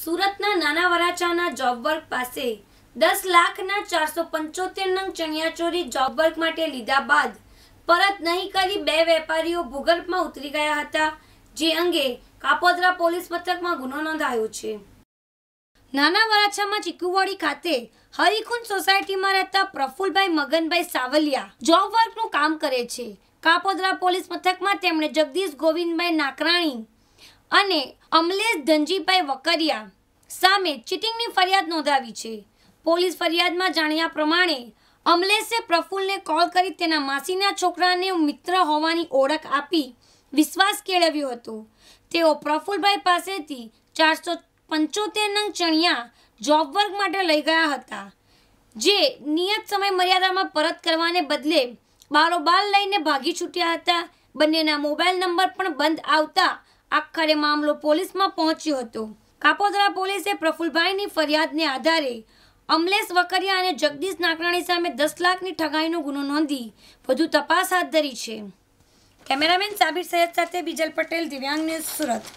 સુરતના નાના વરાચાના job work પાસે દસ લાખના ચારસો પંચોતેર નંગ ચણિયાચોરી જોબ વર્ક માટે લીધા બાદ પરત નહીં કરી બે વેપારીઓ ભૂગર્ભમાં ઉતરી ગયા હતા જે અંગે કાપોદરા પોલીસ મથકમાં ગુનો નોંધાયો છે નાના વરાછામાં ચીકુવાડી ખાતે હરિખુન સોસાયટીમાં રહેતા પ્રફુલભાઈ મગનભાઈ સાવલિયા જોબ વર્કનું કામ કરે છે કાપોદરા પોલીસ મથકમાં તેમણે જગદીશ ગોવિંદભાઈ નાકરાણી અને અમલેશ ધનજીભાઈ વકરિયા સામે ચીટિંગની ફરિયાદ નોંધાવી છે પોલીસ ફરિયાદમાં જાણ્યા પ્રમાણે અમલેશે પ્રફુલને કોલ કરી તેના માસીના છોકરાને મિત્ર હોવાની ઓળખ આપી વિશ્વાસ કેળવ્યો હતો તેઓ પ્રફુલભાઈ પાસેથી ચારસો પંચોતેર નંગ ચણિયા જોબ વર્ક માટે લઈ ગયા હતા જે નિયત સમય મર્યાદામાં પરત કરવાને બદલે બારોબાર લઈને ભાગી છૂટ્યા હતા બંનેના મોબાઈલ નંબર પણ બંધ આવતા આખરે મામલો પોલીસમાં પહોંચ્યો હતો કાપોદરા પોલીસે પ્રફુલભાઈની ફરિયાદને આધારે અમલેશ વકરિયા અને જગદીશ નાકરાણી સામે દસ લાખની ઠગાઈનો ગુનો નોંધી વધુ તપાસ હાથ ધરી છે કેમેરામેન સાબિર સૈયદ સાથે બીજલ પટેલ દિવ્યાંગ ન્યૂઝ સુરત